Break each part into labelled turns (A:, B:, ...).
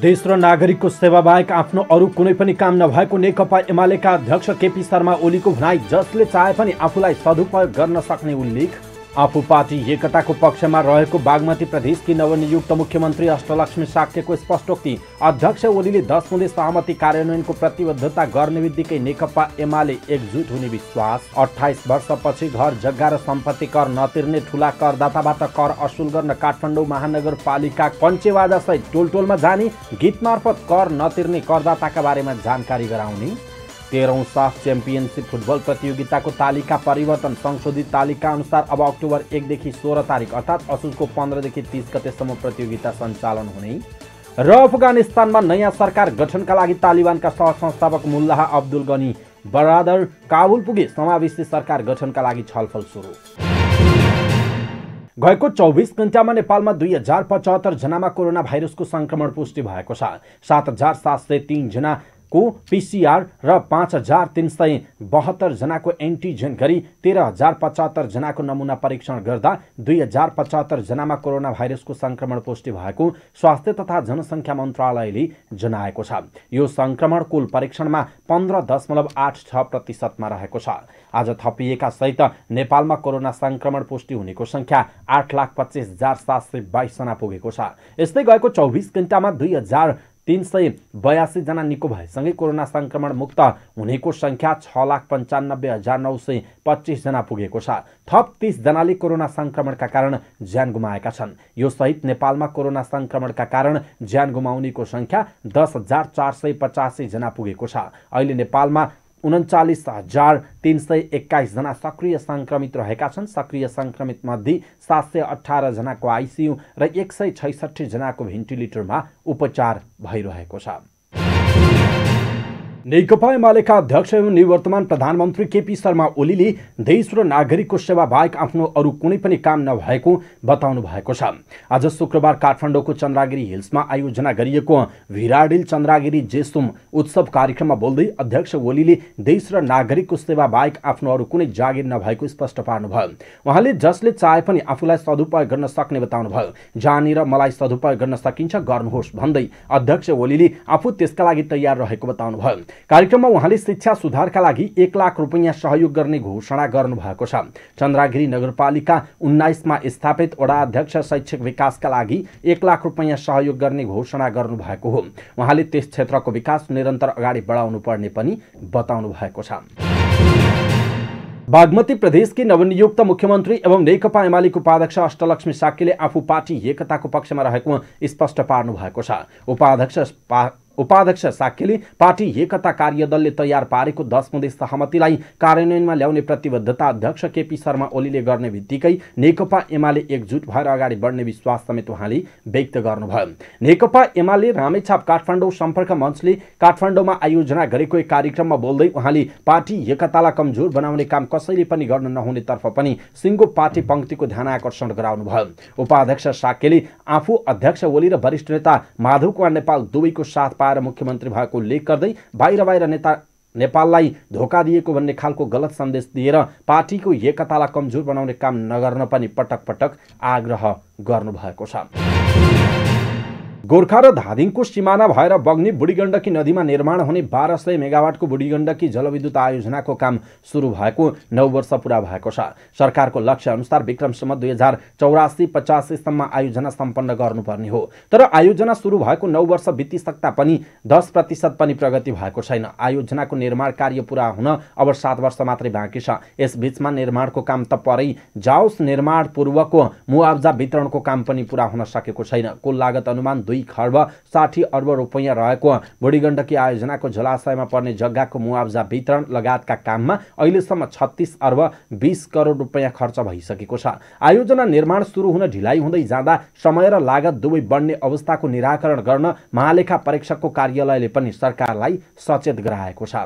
A: देश र नागरिकको बाहेक आफ्नो अरू कुनै पनि काम नभएको नेकपा एमालेका अध्यक्ष केपी शर्मा ओलीको भनाई जसले चाहे पनि आफूलाई सदुपयोग गर्न सक्ने उल्लेख आफू पार्टी एकताको पक्षमा रहेको बागमती प्रदेशकी नवनियुक्त मुख्यमन्त्री अष्टलक्ष्मी साक्यको स्पष्टोक्ति अध्यक्ष ओलीले दस बुँदे सहमति कार्यान्वयनको प्रतिबद्धता गर्ने बित्तिकै नेकपा एमाले एकजुट हुने विश्वास अठाइस वर्षपछि घर जग्गा र सम्पत्ति कर नतिर्ने ठुला करदाताबाट कर असुल गर्न काठमाडौँ महानगरपालिका पञ्चेवाजासहित टोलमा जाने गीत मार्फत कर नतिर्ने करदाताका बारेमा जानकारी गराउने तेह्रौँ साफ च्याम्पियनसिप फुटबल प्रतियोगिताको तालिका परिवर्तन संशोधित तालिका अनुसार अब अक्टोबर एकदेखि सोह्र तारिक अर्थात् असोजको पन्ध्रदेखि तिस गतेसम्म प्रतियोगिता सञ्चालन हुने र अफगानिस्तानमा नयाँ सरकार गठनका लागि तालिबानका सहसंस्थापक मुल्लाह अब्दुल गनी बरादर काबुल पुगे समावेशी सरकार गठनका लागि छलफल सुरु गएको चौबिस घन्टामा नेपालमा दुई हजार पचहत्तर जनामा कोरोना भाइरसको सङ्क्रमण पुष्टि भएको छ सात हजार सात सय तिनजना को पिसिआर र पाँच हजार तिन सय बहत्तर जनाको एन्टिजेन गरी तेह्र हजार पचहत्तर जनाको नमुना परीक्षण गर्दा दुई हजार पचहत्तर जनामा कोरोना भाइरसको सङ्क्रमण पुष्टि भएको स्वास्थ्य तथा जनसङ्ख्या मन्त्रालयले जनाएको छ यो सङ्क्रमण कुल परीक्षणमा पन्ध्र दशमलव आठ छ प्रतिशतमा रहेको छ आज थपिएका सहित नेपालमा कोरोना सङ्क्रमण पुष्टि हुनेको सङ्ख्या आठ लाख पच्चिस हजार सात सय बाइसजना पुगेको छ यस्तै गएको चौबिस घन्टामा दुई हजार तिन सय बयासीजना निको भएसँगै कोरोना सङ्क्रमण मुक्त हुनेको सङ्ख्या छ लाख पन्चानब्बे हजार नौ सय पच्चिसजना पुगेको छ थप तिसजनाले कोरोना सङ्क्रमणका कारण ज्यान गुमाएका छन् यो सहित नेपालमा कोरोना सङ्क्रमणका कारण ज्यान गुमाउनेको सङ्ख्या दस हजार चार सय पचासीजना पुगेको छ अहिले नेपालमा उन्चालिस हजार तिन सय एक्काइसजना सक्रिय सङ्क्रमित रहेका छन् सक्रिय सङ्क्रमितमध्ये सात सय अठारजनाको आइसियु र एक सय छैसठीजनाको भेन्टिलेटरमा उपचार भइरहेको छ नेकपा एमालेका अध्यक्ष एवं निवर्तमान प्रधानमन्त्री केपी शर्मा ओलीले देश र नागरिकको सेवा बाहेक आफ्नो अरू कुनै पनि काम नभएको बताउनु भएको छ आज शुक्रबार काठमाडौँको चन्द्रागिरी हिल्समा आयोजना गरिएको भिराडिल चन्द्रागिरी जेसुम उत्सव कार्यक्रममा बोल्दै अध्यक्ष ओलीले देश र नागरिकको सेवा बाहेक आफ्नो अरू कुनै जागिर नभएको स्पष्ट पार्नुभयो उहाँले जसले चाहे पनि आफूलाई सदुपयोग गर्न सक्ने बताउनुभयो जहाँनिर मलाई सदुपयोग गर्न सकिन्छ गर्नुहोस् भन्दै अध्यक्ष ओलीले आफू त्यसका लागि तयार रहेको बताउनुभयो कार्यक्रममा उहाँले शिक्षा सुधारका लागि एक लाख रुपियाँ सहयोग गर्ने घोषणा गर्नुभएको छ चन्द्रगिरी नगरपालिका उन्नाइसमा स्थापित वडा अध्यक्ष शैक्षिक विकासका लागि एक लाख रुपियाँ सहयोग गर्ने घोषणा गर्नुभएको हो उहाँले त्यस क्षेत्रको विकास निरन्तर अगाडि बढाउनु पर्ने पनि बताउनु भएको छ बागमती प्रदेशकी नवनियुक्त मुख्यमन्त्री एवं नेकपा एमालेको उपाध्यक्ष अष्टलक्ष्मी साक्यले आफू पार्टी एकताको पक्षमा रहेको स्पष्ट पार्नु भएको छ उपाध्यक्ष उपाध्यक्ष साक्यले पार्टी एकता कार्यदलले तयार पारेको दस बुँदे सहमतिलाई कार्यान्वयनमा ल्याउने प्रतिबद्धता अध्यक्ष केपी शर्मा ओलीले गर्ने बित्तिकै नेकपा एमाले एकजुट भएर अगाडि बढ्ने विश्वास समेत उहाँले व्यक्त गर्नुभयो नेकपा एमाले रामेछाप काठमाडौँ सम्पर्क मञ्चले काठमाडौँमा आयोजना गरेको एक कार्यक्रममा बोल्दै उहाँले पार्टी एकतालाई कमजोर बनाउने काम कसैले पनि गर्न नहुनेतर्फ पनि सिङ्गो पार्टी पङ्क्तिको ध्यान आकर्षण गराउनुभयो उपाध्यक्ष साक्यले आफू अध्यक्ष ओली र वरिष्ठ नेता माधव कुमार नेपाल दुवैको साथ पाएर मुख्यमन्त्री भएको उल्लेख गर्दै बाहिर बाहिर नेता नेपाललाई धोका दिएको भन्ने खालको गलत सन्देश दिएर पार्टीको एकतालाई कमजोर बनाउने काम नगर्न पनि पटक पटक आग्रह गर्नुभएको छ गोर्खा र धादिङको सिमाना भएर बग्ने बुढी गण्डकी नदीमा निर्माण हुने बाह्र सय मेगावाटको बुढी गण्डकी जलविद्युत आयोजनाको काम सुरु भएको नौ वर्ष पुरा भएको छ सरकारको लक्ष्य अनुसार विक्रमसम्म दुई हजार चौरासी पचासीसम्म आयोजना सम्पन्न गर्नुपर्ने हो तर आयोजना सुरु भएको नौ वर्ष बितिसक्दा पनि दस प्रतिशत पनि प्रगति भएको छैन आयोजनाको निर्माण कार्य पुरा हुन अब सात वर्ष मात्रै बाँकी छ यसबीचमा निर्माणको काम त परै जाओस् निर्माण पूर्वको मुआब्जा वितरणको काम पनि पुरा हुन सकेको छैन कुल लागत अनुमान दुई खर्ब साठी अर्ब रुपैयाँ रहेको बुढी गण्डकी आयोजनाको जलाशयमा पर्ने जग्गाको मुआवजा वितरण लगायतका काममा अहिलेसम्म छत्तिस अर्ब बिस करोड रुपियाँ खर्च भइसकेको छ आयोजना निर्माण सुरु हुन ढिलाइ हुँदै जाँदा समय र लागत दुवै बढ्ने अवस्थाको निराकरण गर्न महालेखा परीक्षकको कार्यालयले पनि सरकारलाई सचेत गराएको छ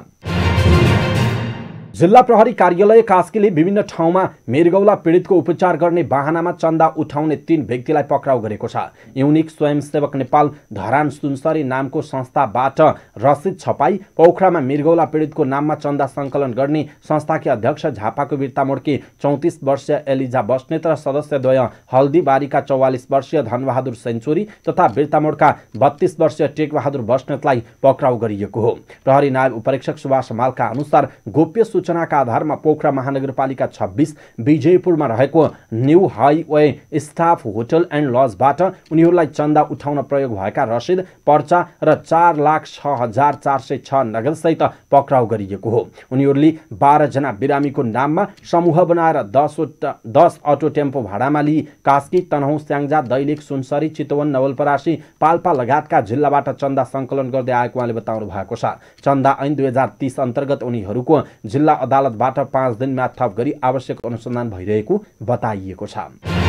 A: जिल्ला प्रहरी कार्यालय कास्कीले विभिन्न ठाउँमा मृगौला पीडितको उपचार गर्ने बाहनामा चन्दा उठाउने तीन व्यक्तिलाई पक्राउ गरेको छ युनिक स्वयंसेवक नेपाल धरान सुनसरी नामको संस्थाबाट रसिद छपाई पोखरामा मृगौला पीडितको नाममा चन्दा सङ्कलन गर्ने संस्थाकी अध्यक्ष झापाको वीरतामोडकी चौतिस वर्षीय एलिजा बस्नेत र सदस्यद्वय हल्दीबारीका चौवालिस वर्षीय धनबहादुर सेन्चुरी तथा वीरतामोडका बत्तीस वर्षीय टेकबहादुर बस्नेतलाई पक्राउ गरिएको हो प्रहरी नायब उपरीक्षक सुभाष मालका अनुसार गोप्य सूचनाका आधारमा पोखरा महानगरपालिका छब्बिस विजयपुरमा रहेको new highway staff hotel and लजबाट उनीहरूलाई चन्दा उठाउन प्रयोग भएका रसिद पर्चा र चार लाख छ हजार चार सय छ नगदसहित पक्राउ गरिएको हो उनीहरूले बाह्रजना बिरामीको नाममा समूह बनाएर दसवटा दस अटो टेम्पो भाडामा लिई कास्की तनहुँ स्याङ्जा दैलेख सुनसरी चितवन नवलपरासी पाल्पा लगायतका जिल्लाबाट चन्दा सङ्कलन गर्दै आएको उहाँले बताउनु भएको छ चन्दा ऐन दुई हजार तिस अन्तर्गत उनीहरूको जिल्ला जिल्ला अदालतबाट पाँच दिनमा थप गरी आवश्यक अनुसन्धान भइरहेको बताइएको छ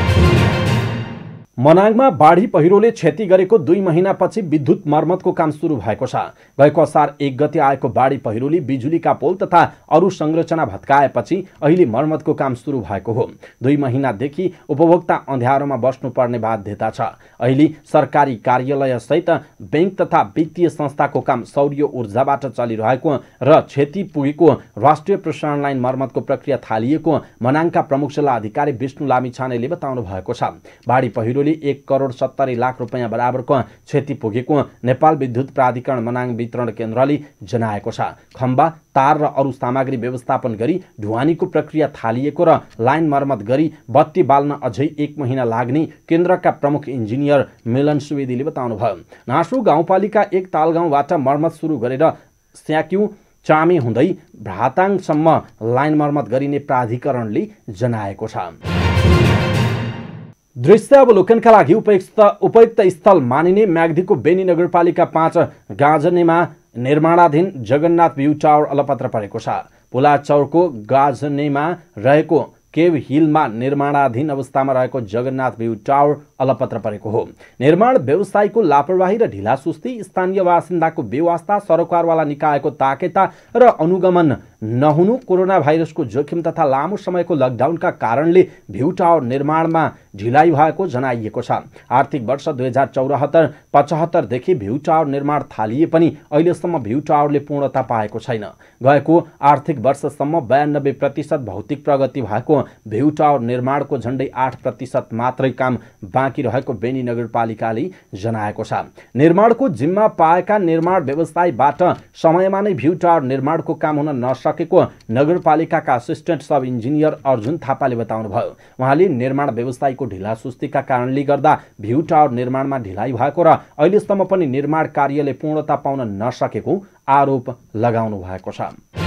A: मनाङमा बाढी पहिरोले क्षति गरेको दुई महिनापछि विद्युत मर्मतको काम सुरु भएको छ गएको असार एक गते आएको बाढी पहिरोले बिजुलीका पोल तथा अरू संरचना भत्काएपछि अहिले मर्मतको काम सुरु भएको हो दुई महिनादेखि उपभोक्ता अँध्यारोमा बस्नुपर्ने बाध्यता छ अहिले सरकारी कार्यालयसहित ब्याङ्क तथा वित्तीय संस्थाको काम सौर्य ऊर्जाबाट चलिरहेको र क्षति पुगेको राष्ट्रिय प्रसारण लाइन मर्मतको प्रक्रिया थालिएको मनाङका प्रमुख जिल्ला अधिकारी विष्णु लामिछानेले बताउनु भएको छ बाढी पहिरो टोली एक करोड सत्तरी लाख रुपियाँ बराबरको क्षति पुगेको नेपाल विद्युत प्राधिकरण मनाङ वितरण केन्द्रले जनाएको छ खम्बा तार र अरू सामग्री व्यवस्थापन गरी ढुवानीको प्रक्रिया थालिएको र लाइन मर्मत गरी बत्ती बाल्न अझै एक महिना लाग्ने केन्द्रका प्रमुख इन्जिनियर मिलन सुवेदीले बताउनुभयो नासु गाउँपालिका एक तालगाउँबाट मर्मत सुरु गरेर स्याक्यु चामे हुँदै भ्राताङसम्म लाइन मर्मत गरिने प्राधिकरणले जनाएको छ दृश्यावलोकनका लागि उपयुक्त उपयुक्त स्थल मानिने म्याग्दीको बेनी नगरपालिका पाँच गाजनेमा निर्माणाधीन जगन्नाथ भ्यू टावर अलपत्र परेको छ पुला चौरको गाजनेमा रहेको केभ हिलमा निर्माणाधीन अवस्थामा रहेको जगन्नाथ भ्यू टावर अलपत्र परेको हो निर्माण व्यवसायको लापरवाही र ढिला सुस्ती स्थानीय बासिन्दाको व्यवस्था सरकारवाला निकायको ताकेता र अनुगमन नहुनु कोरोना भाइरसको जोखिम तथा लामो समयको लकडाउनका कारणले भ्यू टावर निर्माणमा ढिलाइ भएको जनाइएको छ आर्थिक वर्ष दुई हजार चौरात्तर पचहत्तरदेखि भ्यू टावर निर्माण थालिए पनि अहिलेसम्म भ्यू टावरले पूर्णता पाएको छैन गएको आर्थिक वर्षसम्म बयानब्बे प्रतिशत भौतिक प्रगति भएको भ्यू टावर निर्माणको झन्डै आठ प्रतिशत मात्रै काम बाँकी बाँकी रहेको बेनी नगरपालिकाले जनाएको छ निर्माणको जिम्मा पाएका निर्माण व्यवसायबाट समयमा नै भ्यू टावर निर्माणको काम हुन नसकेको नगरपालिकाका असिस्टेन्ट सब इन्जिनियर अर्जुन थापाले बताउनुभयो उहाँले निर्माण व्यवसायको ढिला सुस्तीका कारणले गर्दा भ्यू टावर निर्माणमा ढिलाइ भएको र अहिलेसम्म पनि निर्माण कार्यले पूर्णता पाउन नसकेको आरोप लगाउनु भएको छ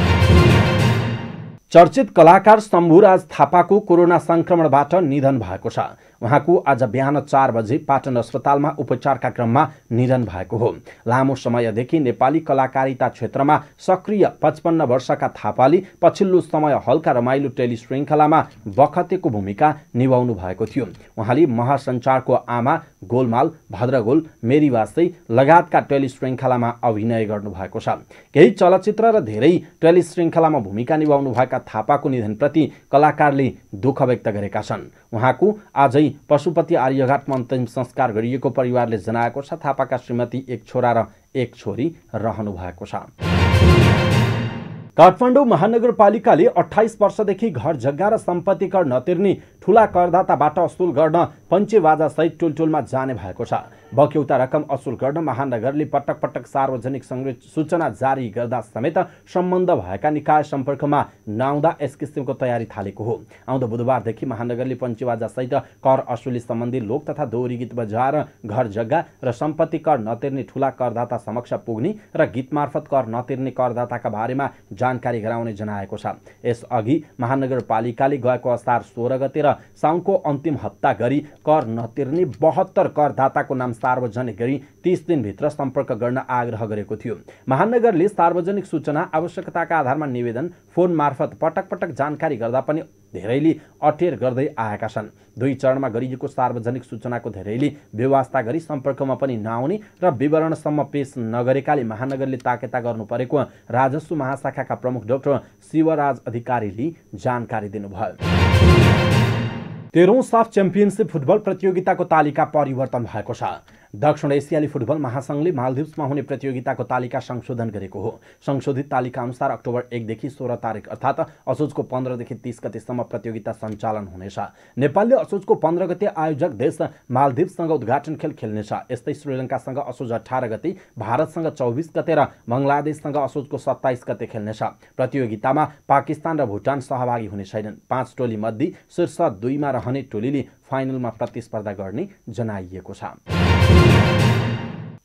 A: चर्चित कलाकार शम्भुराज थापाको कोरोना संक्रमणबाट निधन भएको छ उहाँको आज बिहान चार बजे पाटन अस्पतालमा उपचारका क्रममा निधन भएको हो लामो समयदेखि नेपाली कलाकारिता क्षेत्रमा सक्रिय पचपन्न वर्षका थापाले पछिल्लो समय हल्का रमाइलो टेली श्रृङ्खलामा बखतेको भूमिका निभाउनु भएको थियो उहाँले महासञ्चारको आमा गोलमाल भद्रगोल मेरी वास्तै लगायतका टेली श्रृङ्खलामा अभिनय गर्नुभएको छ केही चलचित्र र धेरै टेली भूमिका निभाउनुभएका भएका थापाको निधनप्रति कलाकारले दुःख व्यक्त गरेका छन् उहाँको आजै पशुपति आर्यघाटमा अन्तिम संस्कार गरिएको परिवारले जनाएको छ थापाका श्रीमती एक छोरा र एक छोरी रहनु भएको छ काठमाडौँ महानगरपालिकाले अठाइस वर्षदेखि घर जग्गा र सम्पत्ति कर नतिर्ने ठुला करदाताबाट असुल गर्न पञ्चेबाजासहित टोलमा जाने भएको छ बक्यौता रकम असुल गर्न महानगरले पटक पटक सार्वजनिक सूचना जारी गर्दा समेत सम्बन्ध भएका निकाय सम्पर्कमा नआउँदा यस किसिमको तयारी थालेको हो आउँदो बुधबारदेखि महानगरले पञ्चेबाजासहित कर असुली सम्बन्धी लोक तथा दोहोरी गीत बजाएर घर जग्गा र सम्पत्ति कर नतिर्ने ठुला करदाता समक्ष पुग्ने र गीत मार्फत कर नतिर्ने करदाताका बारेमा जानकारी गराउने जनाएको छ यसअघि महानगरपालिकाले गएको असार सोह्र गते र साउनको अन्तिम हप्ता गरी कर नतिर्ने बहत्तर करदाताको नाम सार्वजनिक गरी तिस दिनभित्र सम्पर्क गर्न आग्रह गरेको थियो महानगरले सार्वजनिक सूचना आवश्यकताका आधारमा निवेदन फोन मार्फत पटक पटक जानकारी गर्दा पनि धेरैले अटेर गर्दै आएका छन् दुई चरणमा गरिएको सार्वजनिक सूचनाको धेरैले व्यवस्था गरी सम्पर्कमा पनि नआउने र विवरणसम्म पेश नगरेकाले महानगरले ताकेता गर्नु परेको राजस्व महाशाखाका प्रमुख डाक्टर शिवराज अधिकारीले जानकारी दिनुभयो तेह्रौँ साफ च्याम्पियनसिप फुटबल प्रतियोगिताको तालिका परिवर्तन भएको छ दक्षिण एसियाली फुटबल महासङ्घले मालदिप्समा हुने प्रतियोगिताको तालिका संशोधन गरेको हो संशोधित तालिका अनुसार अक्टोबर एकदेखि सोह्र तारिक अर्थात् असोजको पन्ध्रदेखि तिस गतेसम्म प्रतियोगिता सञ्चालन हुनेछ नेपालले असोजको पन्ध्र गते आयोजक देश मालदिप्ससँग उद्घाटन खेल खेल्नेछ यस्तै श्रीलङ्कासँग असोज अठार गते भारतसँग चौबिस गते र बङ्गलादेशसँग असोजको सत्ताइस गते खेल्नेछ प्रतियोगितामा पाकिस्तान र भुटान सहभागी हुने छैनन् पाँच टोली मध्ये शीर्ष दुईमा रहने टोलीले फाइनलमा प्रतिस्पर्धा गर्ने जनाइएको छ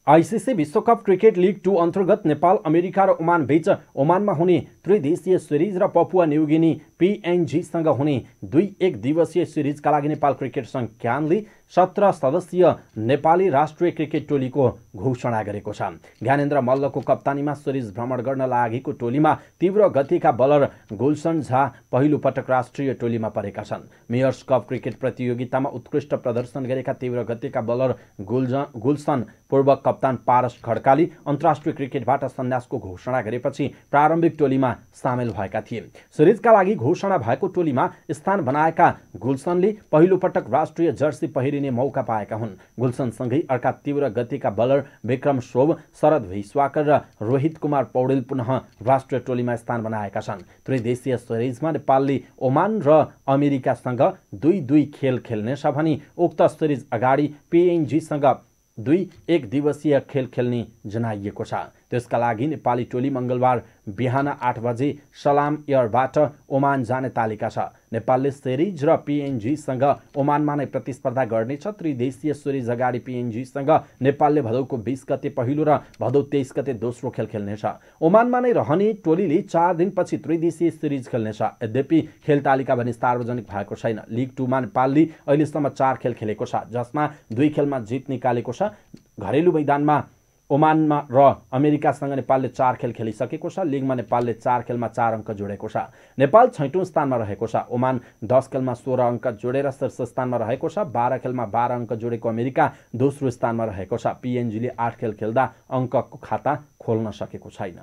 A: आइसिसी विश्वकप क्रिकेट लिग टू अन्तर्गत नेपाल अमेरिका र ओमान बीच ओमानमा हुने त्रिदेशीय सिरिज र पपुवा न्युगिनी पिएनजीसँग हुने दुई एक दिवसीय सिरिजका लागि नेपाल क्रिकेट सङ्घ क्यानले सत्र सदस्यीय नेपाली राष्ट्रिय क्रिकेट टोलीको घोषणा गरेको छ ज्ञानेन्द्र मल्लको कप्तानीमा सिरिज भ्रमण गर्न लागेको टोलीमा तीव्र गतिका बलर गुलसन झा पहिलो पटक राष्ट्रिय टोलीमा परेका छन् मेयर्स कप क्रिकेट प्रतियोगितामा उत्कृष्ट प्रदर्शन गरेका तीव्र गतिका बलर गुलज गुलसन पूर्व कप्तान पारस खड्काली अन्तर्राष्ट्रिय क्रिकेटबाट सन्यासको घोषणा गरेपछि प्रारम्भिक टोलीमा सामेल भएका थिए सिरिजका लागि घोषणा भएको टोलीमा स्थान बनाएका गुलसनले पहिलोपटक राष्ट्रिय जर्सी पहिरिने लिने मौका पाएका हुन् गुलसनसँगै अर्का तीव्र गतिका बलर विक्रम शोभ शरद भिस्वाकर र रोहित कुमार पौडेल पुनः राष्ट्रिय टोलीमा स्थान बनाएका छन् त्रिदेशीय सिरिजमा नेपालले ओमान र अमेरिकासँग दुई दुई खेल खेल्नेछ भने उक्त सिरिज अगाडि पिएनजीसँग दुई एक दिवसीय खेल खेल्ने जनाइएको छ त्यसका लागि नेपाली टोली मङ्गलबार बिहान आठ बजे सलाम एयरबाट ओमान जाने तालिका छ नेपालले सेरिज र पिएनजीसँग ओमानमा नै प्रतिस्पर्धा गर्नेछ त्रिदेशीय सिरिज अगाडि पिएनजीसँग नेपालले भदौको बिस गते पहिलो र भदौ तेइस गते दोस्रो खेल खेल्नेछ ओमानमा नै रहने टोलीले चार दिनपछि त्रिदेशीय सिरिज खेल्नेछ यद्यपि खेल तालिका भने सार्वजनिक भएको छैन लिग टूमा नेपालले अहिलेसम्म चार खेल खेलेको छ जसमा दुई खेलमा जित निकालेको छ घरेलु मैदानमा ओमानमा र अमेरिकासँग नेपालले चार खेल खेलिसकेको छ लिगमा नेपालले चार खेलमा चार अङ्क जोडेको छ नेपाल छैटौँ स्थानमा रहेको छ ओमान दस खेलमा सोह्र अङ्क जोडेर शीर्ष स्थानमा रहेको छ बाह्र खेलमा बाह्र अङ्क जोडेको अमेरिका दोस्रो स्थानमा रहेको छ पिएनजीले आठ खेल खेल्दा अङ्कको खाता खोल्न सकेको छैन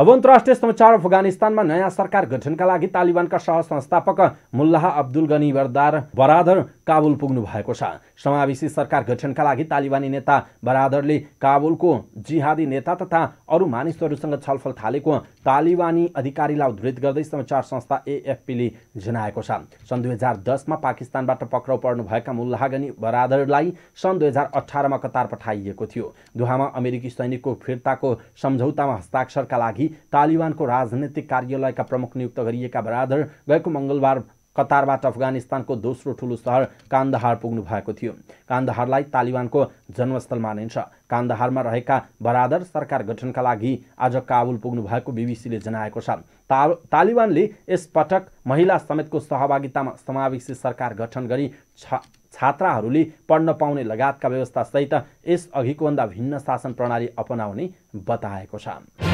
A: अब अन्तर्राष्ट्रिय समाचार अफगानिस्तानमा नयाँ सरकार गठनका लागि तालिबानका सहसंस्थापक मुल्लाह अब्दुल गनी बरदार बरादर काबुल पुग्नु भएको छ समावेशी सरकार गठनका लागि तालिबानी नेता बरादरले काबुलको जिहादी नेता तथा अरू मानिसहरूसँग छलफल थालेको तालिबानी अधिकारीलाई उद्धृत गर्दै समाचार संस्था एएफपीले जनाएको छ सन् दुई हजार दसमा पाकिस्तानबाट पक्राउ पर्नुभएका मुल्लागनी बरादरलाई सन् दुई हजार अठारमा कतार पठाइएको थियो दुहामा अमेरिकी सैनिकको फिर्ताको सम्झौतामा हस्ताक्षरका लागि तालिबानको राजनैतिक कार्यालयका प्रमुख नियुक्त गरिएका बरादर गएको मङ्गलबार कतारबाट अफगानिस्तानको दोस्रो ठुलो सहर कान्दहार पुग्नु भएको थियो कान्दहारलाई तालिबानको जन्मस्थल मानिन्छ कान्दहारमा रहेका बरादर सरकार गठनका लागि आज काबुल पुग्नु भएको बिबिसीले जनाएको छ तालिबानले यस पटक महिला समेतको सहभागितामा समावेशी सरकार गठन गरी छात्राहरूले पढ्न पाउने लगायतका व्यवस्थासहित यस अघिको भन्दा भिन्न शासन प्रणाली अपनाउने बताएको छ